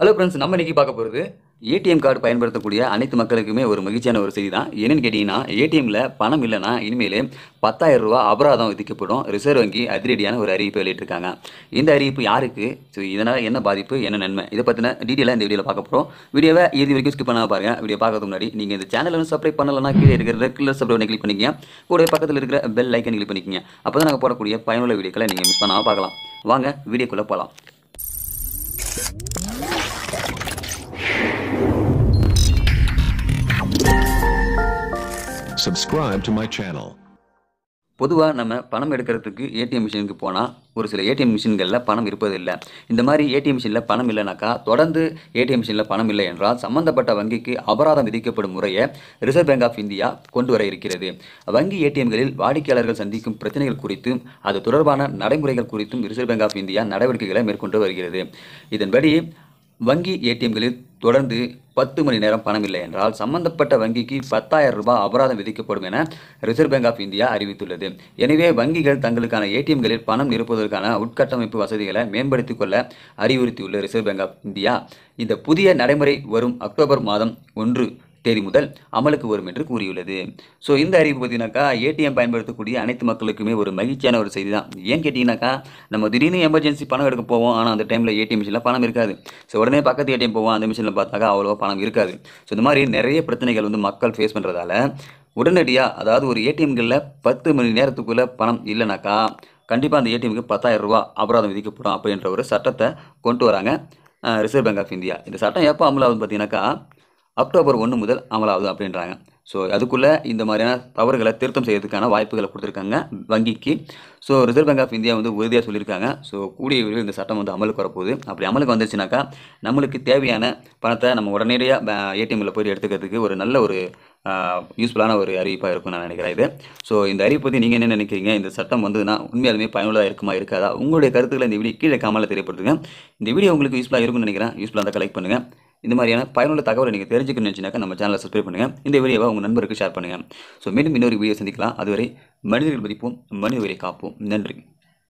Hello friends நம்ம இன்றைக்கி பார்க்க போகிறது ஏடிஎம் கார்டு பயன்படுத்தக்கூடிய அனைத்து மக்களுக்குமே ஒரு மகிழ்ச்சியான ஒரு செய்தி தான் என்னென்னு கேட்டிங்கன்னா ஏடிஎம்மில் பணம் இல்லைனா இனிமேல் பத்தாயிரம் ரூபா அபராதம் விதிக்கப்படும் ரிசர்வ் வங்கி அதிரடியான ஒரு அறிவிப்பு வெளியிட்டிருக்காங்க இந்த அறிவிப்பு யாருக்கு ஸோ இதனால் என்ன பாதிப்பு என்ன நன்மை இதை பற்றின டீட்டெயிலாக இந்த வீடியோவில் பார்க்க போகிறோம் வீடியோவை இறுதி வரைக்கும் ஸ்கிப் பண்ணால் பாருங்கள் வீடியோ பார்க்கறதுக்கு முன்னாடி நீங்கள் இந்த சேனலில் வந்து சப்ஸ்கிரைப் பண்ணலன்னா கீழே இருக்கிற ரெகுலர் சப்ஸ்கிரைப் கிளிக் பண்ணிக்கங்க கூட பக்கத்தில் இருக்கிற பெல் ஐக்கன் கிளிக் பண்ணிக்கிங்க அப்போ தான் நாங்கள் போடக்கூடிய பயனுள்ள வீடியோக்களை நீங்கள் மிஸ் பண்ணாமல் பார்க்கலாம் வாங்க வீடியோக்குள்ளே போகலாம் subscribe to my channel. பொதுவாக நம்ம பணம் எடுக்கிறதுக்கு ஏடிஎம் மிஷினுக்கு போனால் ஒரு சில ஏடிஎம் மிஷின்களில் பணம் இருப்பதில்லை இந்த மாதிரி ஏடிஎம் மிஷினில் பணம் இல்லைனாக்கா தொடர்ந்து ஏடிஎம் மிஷினில் பணம் இல்லை என்றால் சம்பந்தப்பட்ட வங்கிக்கு அபராதம் விதிக்கப்படும் முறையை ரிசர்வ் பேங்க் ஆஃப் இந்தியா கொண்டு வர இருக்கிறது வங்கி ஏடிஎம்களில் வாடிக்கையாளர்கள் சந்திக்கும் பிரச்சனைகள் குறித்தும் அது தொடர்பான நடைமுறைகள் குறித்தும் ரிசர்வ் பேங்க் ஆஃப் இந்தியா நடவடிக்கைகளை மேற்கொண்டு வருகிறது இதன்படி வங்கி ஏடிஎம்களில் தொடர்ந்து பத்து மணி நேரம் பணம் இல்லை என்றால் சம்பந்தப்பட்ட வங்கிக்கு பத்தாயிரம் ரூபாய் அபராதம் விதிக்கப்படும் என ரிசர்வ் பேங்க் ஆஃப் இந்தியா அறிவித்துள்ளது எனவே வங்கிகள் தங்களுக்கான ஏடிஎம்களில் பணம் நிரப்புவதற்கான உட்கட்டமைப்பு வசதிகளை மேம்படுத்திக் கொள்ள அறிவுறுத்தியுள்ள ரிசர்வ் பேங்க் ஆஃப் இந்தியா இந்த புதிய நடைமுறை வரும் அக்டோபர் மாதம் ஒன்று தேதி முதல் அமலுக்கு வரும் என்று கூறியுள்ளது ஸோ இந்த அறிவிப்பு பார்த்தீங்கன்னாக்கா ஏடிஎம் பயன்படுத்தக்கூடிய அனைத்து மக்களுக்குமே ஒரு மகிழ்ச்சியான ஒரு செய்தி தான் ஏன் கேட்டிங்கனாக்கா நம்ம திடீர்னு எமர்ஜென்சி பணம் எடுக்க போவோம் ஆனால் அந்த டைமில் ஏடிஎம் மிஷினில் பணம் இருக்காது ஸோ உடனே பக்கத்து ஏடிஎம் போவோம் அந்த மிஷினில் பார்த்தாக்கா அவ்வளோவா பணம் இருக்காது ஸோ இந்த மாதிரி நிறைய பிரச்சனைகள் வந்து மக்கள் ஃபேஸ் பண்ணுறதால உடனடியாக அதாவது ஒரு ஏடிஎம்களில் பத்து மணி நேரத்துக்குள்ளே பணம் இல்லைனாக்கா கண்டிப்பாக அந்த ஏடிஎம்க்கு பத்தாயிரம் ரூபா அபராதம் விதிக்கப்படும் அப்படின்ற ஒரு சட்டத்தை கொண்டு வராங்க ரிசர்வ் பேங்க் ஆஃப் இந்தியா இந்த சட்டம் எப்போ அமலாகும் பார்த்தீங்கன்னாக்கா அக்டோபர் ஒன்று முதல் அமலாகுது அப்படின்றாங்க ஸோ அதுக்குள்ளே இந்த மாதிரியான தவறுகளை திருத்தம் செய்யறதுக்கான வாய்ப்புகளை கொடுத்துருக்காங்க வங்கிக்கு so reserve bank of India வந்து உறுதியாக சொல்லியிருக்காங்க ஸோ கூடிய விரைவில் இந்த சட்டம் வந்து அமலுக்கு வரப்போகுது அப்படி அமலுக்கு வந்துச்சுனாக்கா நம்மளுக்கு தேவையான பணத்தை நம்ம உடனடியாக ஏடிஎம்மில் போய் எடுத்துக்கிறதுக்கு ஒரு நல்ல ஒரு யூஸ்ஃபுல்லான ஒரு அறிவிப்பாக இருக்கும் நான் நினைக்கிறேன் இது ஸோ இந்த அறிவிப்பை பற்றி நீங்கள் என்ன நினைக்கிறீங்க இந்த சட்டம் வந்ததுன்னா உண்மையாலுமே பயனுள்ளதாக இருக்குமா இருக்காதா உங்களுடைய கருத்துக்களை இந்த வீடியோ கீழே காமலை தெரியப்படுத்துங்க இந்த வீடியோ உங்களுக்கு யூஸ்ஃபுல்லாக இருக்கும்னு நினைக்கிறேன் யூஸ்ஃபுல்லாக கலெக்ட் பண்ணுங்கள் இந்த மாதிரியான பயனுள்ள தகவலை நீங்கள் தெரிஞ்சுக்கணும்னு நினச்சினாக்கா நம்ம சேனலை சப்ஸ்கிரைப் பண்ணுங்கள் இந்த வீடியோவை உங்கள் நண்பருக்கு ஷேர் பண்ணுங்கள் ஸோ மீண்டும் இன்னொரு வீடியோ சந்திக்கலாம் அதுவரை மனிதர்கள் மதிப்போம் மனிதவரை காப்போம் நன்றி